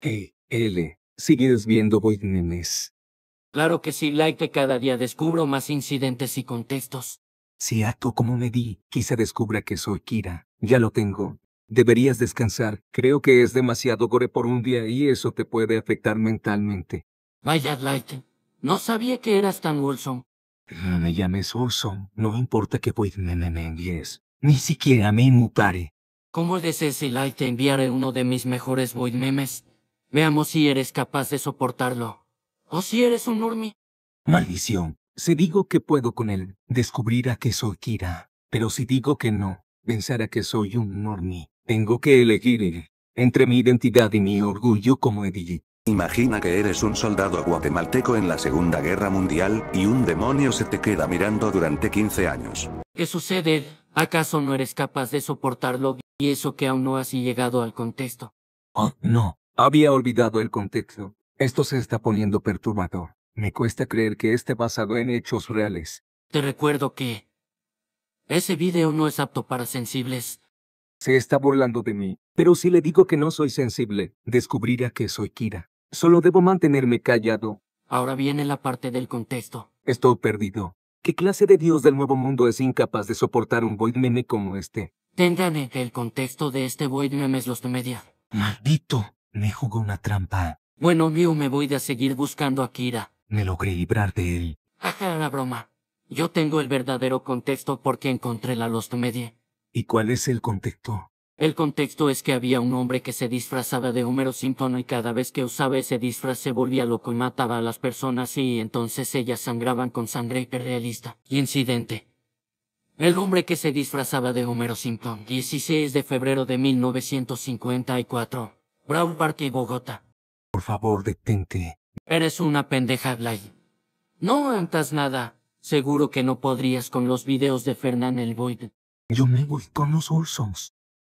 Eh, L, ¿sigues viendo memes. Claro que sí, like cada día descubro más incidentes y contextos. Si acto como me di, quizá descubra que soy Kira. Ya lo tengo. Deberías descansar. Creo que es demasiado gore por un día y eso te puede afectar mentalmente. Vaya, Light. No sabía que eras tan Wilson. No me llames wholesome. No importa que envíes. Ni siquiera me mutare. ¿Cómo desees si Light te enviaré uno de mis mejores Void memes? Veamos si eres capaz de soportarlo. O si eres un Urmi. Maldición. Si digo que puedo con él, descubrirá que soy Kira. Pero si digo que no, pensará que soy un Normi. Tengo que elegir entre mi identidad y mi orgullo como Eddie. Imagina que eres un soldado guatemalteco en la Segunda Guerra Mundial, y un demonio se te queda mirando durante 15 años. ¿Qué sucede? ¿Acaso no eres capaz de soportarlo? Y eso que aún no has llegado al contexto. Oh, no. Había olvidado el contexto. Esto se está poniendo perturbador. Me cuesta creer que esté basado en hechos reales. Te recuerdo que... Ese video no es apto para sensibles. Se está burlando de mí. Pero si le digo que no soy sensible, descubrirá que soy Kira. Solo debo mantenerme callado. Ahora viene la parte del contexto. Estoy perdido. ¿Qué clase de dios del nuevo mundo es incapaz de soportar un void meme como este? que el contexto de este void meme es los de media. Maldito. Me jugó una trampa. Bueno, mío me voy a seguir buscando a Kira. Me logré librar de él. Ajá, la broma. Yo tengo el verdadero contexto porque encontré la Lost Media. ¿Y cuál es el contexto? El contexto es que había un hombre que se disfrazaba de Homero Simpson y cada vez que usaba ese disfraz se volvía loco y mataba a las personas y entonces ellas sangraban con sangre hiperrealista. Incidente. El hombre que se disfrazaba de Homero Simpson. 16 de febrero de 1954. Brown Park y Bogotá. Por favor, detente. Eres una pendeja, Blay. No antas nada. Seguro que no podrías con los videos de Fernán el Void. Yo me voy con los ursos.